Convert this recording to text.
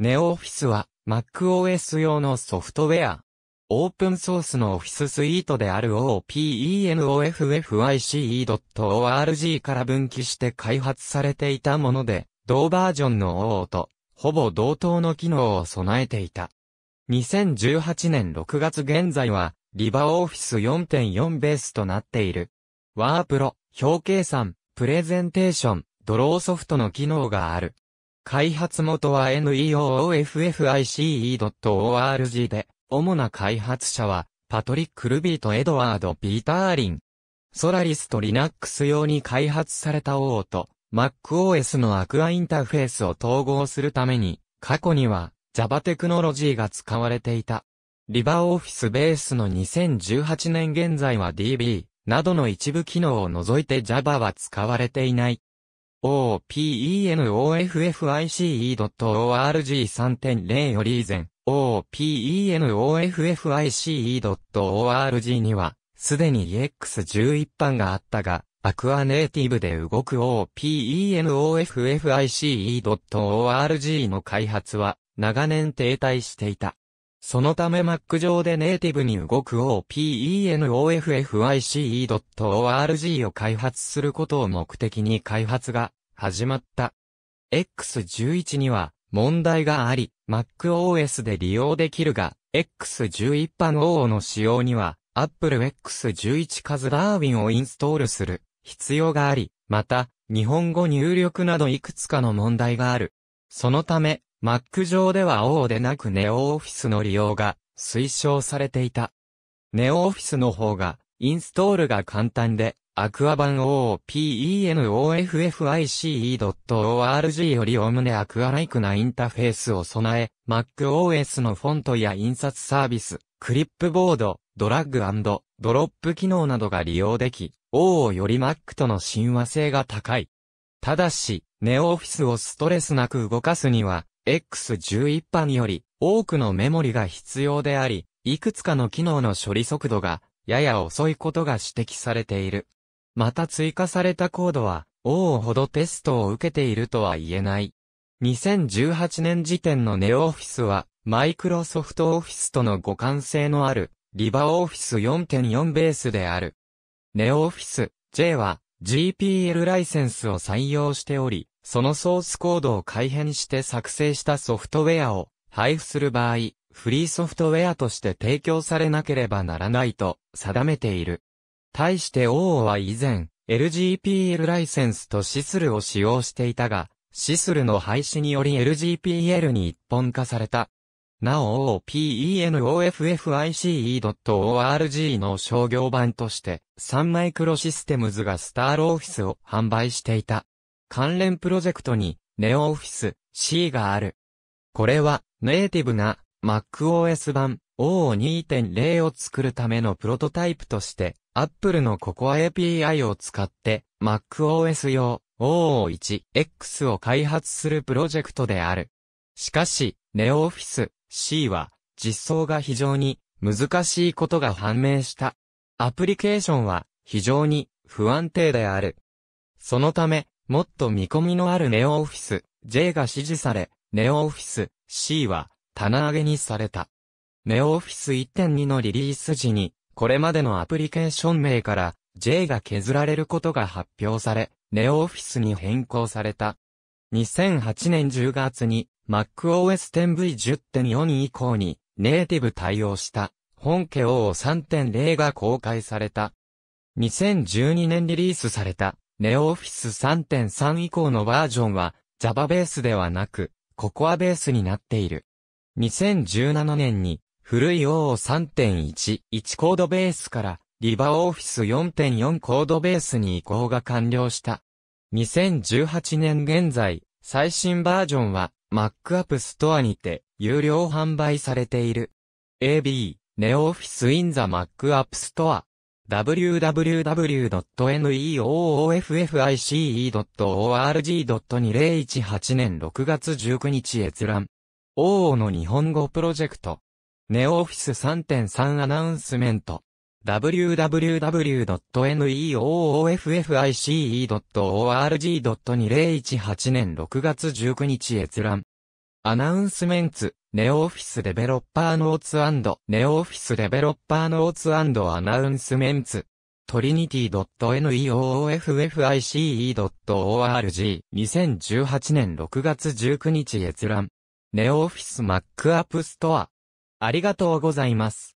ネオオフィスは MacOS 用のソフトウェア。オープンソースのオフィススイートである o p e n o f f i c e o r g から分岐して開発されていたもので、同バージョンの OO と、ほぼ同等の機能を備えていた。2018年6月現在は、リバオフィス4.4ベースとなっている。ワープロ、表計算、プレゼンテーション、ドローソフトの機能がある。開発元は neooffice.org で、主な開発者は、パトリック・ルビーとエドワード・ピーター・リン。ソラリスとリナックス用に開発された OO と MacOS のアクアインターフェースを統合するために、過去には Java テクノロジーが使われていた。リバーオフィスベースの2018年現在は DB などの一部機能を除いて Java は使われていない。OPENOFFICE.org3.0 より以前、OPENOFFICE.org には、すでに EX11 版があったが、アクアネイティブで動く OPENOFFICE.org の開発は長年停滞していた。そのため Mac 上でネイティブに動く OpenOFFICE.org を開発することを目的に開発が始まった。X11 には問題があり、MacOS で利用できるが、X11 版 O の使用には Apple X11 ズダーウィンをインストールする必要があり、また、日本語入力などいくつかの問題がある。そのため、Mac 上では O でなく NeoOffice の利用が推奨されていた。NeoOffice の方がインストールが簡単で、アクア版 OpenOffice.org よりおおむねアクアライクなインターフェースを備え、MacOS のフォントや印刷サービス、クリップボード、ドラッグドロップ機能などが利用でき、O より Mac との親和性が高い。ただし、NeoOffice をストレスなく動かすには、x 1 1一般より多くのメモリが必要であり、いくつかの機能の処理速度がやや遅いことが指摘されている。また追加されたコードは、王ほどテストを受けているとは言えない。2018年時点のネオオフィスは、マイクロソフトオフィスとの互換性のある、リバオフィス4.4ベースである。ネオオフィス J は GPL ライセンスを採用しており、そのソースコードを改変して作成したソフトウェアを配布する場合、フリーソフトウェアとして提供されなければならないと定めている。対して OO は以前、LGPL ライセンスとシスルを使用していたが、シスルの廃止により LGPL に一本化された。なお OPENOFFICE.org の商業版として、サンマイクロシステムズがスタールオフィスを販売していた。関連プロジェクトに NeoOffice C がある。これはネイティブな MacOS 版 O2.0 を作るためのプロトタイプとして Apple の Cocoa API を使って MacOS 用 OO1X を開発するプロジェクトである。しかし NeoOffice C は実装が非常に難しいことが判明した。アプリケーションは非常に不安定である。そのためもっと見込みのあるネオオフィス J が指示され、ネオオフィス C は棚上げにされた。ネオオフィス1.2のリリース時に、これまでのアプリケーション名から J が削られることが発表され、ネオオフィスに変更された。2008年10月に MacOS 10V10.4 以降にネイティブ対応した本家 O3.0 が公開された。2012年リリースされたネオオフィス3.3以降のバージョンは Java ベースではなく Cocoa ベースになっている。2017年に古い OO3.11 コードベースからリバオフィス f 4.4コードベースに移行が完了した。2018年現在、最新バージョンは MacApp ストアにて有料販売されている。AB、ネオオフィスインザ MacApp Store www.neooffice.org.2018 年6月19日閲覧。大 o の日本語プロジェクト。ネオオフィス3.3アナウンスメント。www.neooffice.org.2018 年6月19日閲覧。アナウンスメンツ、ネオオフィスデベロッパーノーツネオオフィスデベロッパーノーツアナウンスメンツ。トリニティ .neooffice.org 2018年6月19日閲覧。ネオオフィスマックアップストア。ありがとうございます。